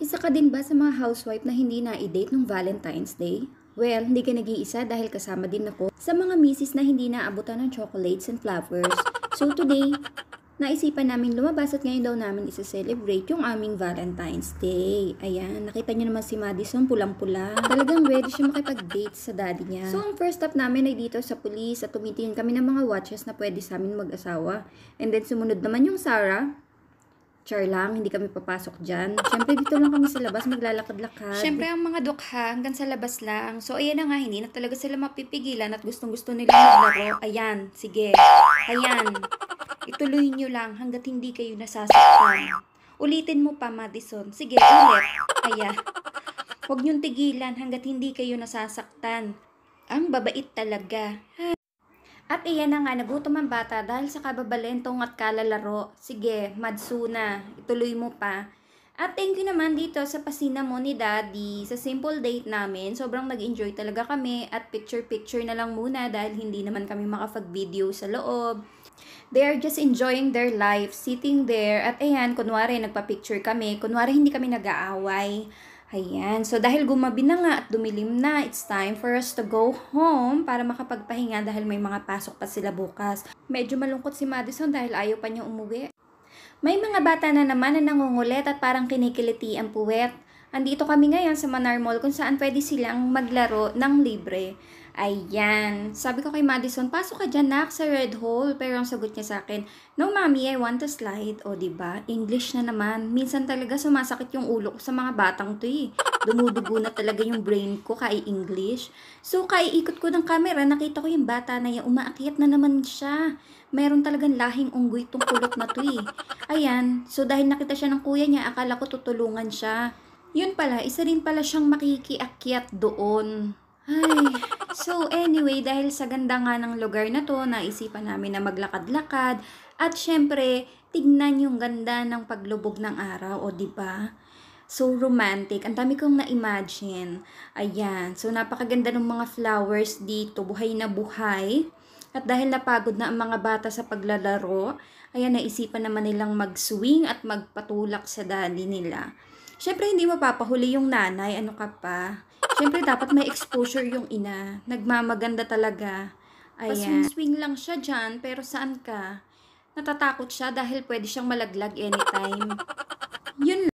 Isa ka din ba sa mga housewife na hindi na-date nung Valentine's Day? Well, hindi ka nag-iisa dahil kasama din ako sa mga misis na hindi naabutan ng chocolates and flowers. So today, naisipan namin lumabas at ngayon daw namin isa-celebrate yung aming Valentine's Day. Ayan, nakita niyo naman si Madison pulang-pula. Talagang ready siya makipag-date sa daddy niya. So ang first stop namin ay dito sa police at tumitingin kami ng mga watches na pwede sa amin mag-asawa. And then sumunod naman yung Sarah Char lang, hindi kami papasok dyan. Siyempre, dito lang kami sa labas, maglalakad-lakad. Siyempre, ang mga dukha, hanggang sa labas lang. So, ayan na nga, hindi na talaga sila mapipigilan at gustong-gusto nila maglaro. Ayan, sige. Ayan. Ituloy nyo lang hanggat hindi kayo nasasaktan. Ulitin mo pa, Madison. Sige, ulit. Ayan. Huwag nyong tigilan hanggat hindi kayo nasasaktan. Ang babait talaga. Ha? At iyan na nga, nagutom ang bata dahil sa kababalentong at kalalaro. Sige, madsuna, ituloy mo pa. At thank you naman dito sa pasina mo ni Daddy sa simple date namin. Sobrang nag-enjoy talaga kami at picture-picture na lang muna dahil hindi naman kami makapag-video sa loob. They are just enjoying their life, sitting there. At ayan, kunwari nagpa-picture kami. Kunwari hindi kami nag-aaway. Ayan. So, dahil gumabi na nga at dumilim na, it's time for us to go home para makapagpahinga dahil may mga pasok pa sila bukas. Medyo malungkot si Madison dahil ayaw pa niya umuwi. May mga bata na naman na nangungulit at parang kinikiliti ang puwet. Andito kami ngayon sa Manar Mall kung saan pwede silang maglaro ng libre. Ayan. Sabi ko kay Madison, pasok ka dyan, nak, sa red hole. Pero ang sagot niya sa akin, no, mommy, I want to slide. O, ba diba? English na naman. Minsan talaga sumasakit yung ulo ko sa mga batang to eh. Dumudugo na talaga yung brain ko kay English. So, kaiikot ko ng camera, nakita ko yung bata na yan. Umaakyat na naman siya. Meron talagang lahing unggoy tong kulot na to eh. Ayan. So, dahil nakita siya ng kuya niya, akala ko tutulungan siya. Yun pala, isa rin pala siyang makikiakyat doon. Ay, So anyway, dahil sa ganda nga ng lugar na to, naisipan namin na maglakad-lakad at syempre, tignan yung ganda ng paglubog ng araw, o di ba? So romantic. Ang dami kong na-imagine. Ayan. So napakaganda ng mga flowers dito. Buhay na buhay. At dahil napagod na ang mga bata sa paglalaro, ayan, naisipan naman nilang mag-swing at magpatulak sa dali nila. Siyempre, hindi mapapahuli yung nanay, ano ka pa. Siyempre, dapat may exposure yung ina. Nagmamaganda talaga. Ayan. swing lang siya dyan, pero saan ka? Natatakot siya dahil pwede siyang malaglag anytime. Yun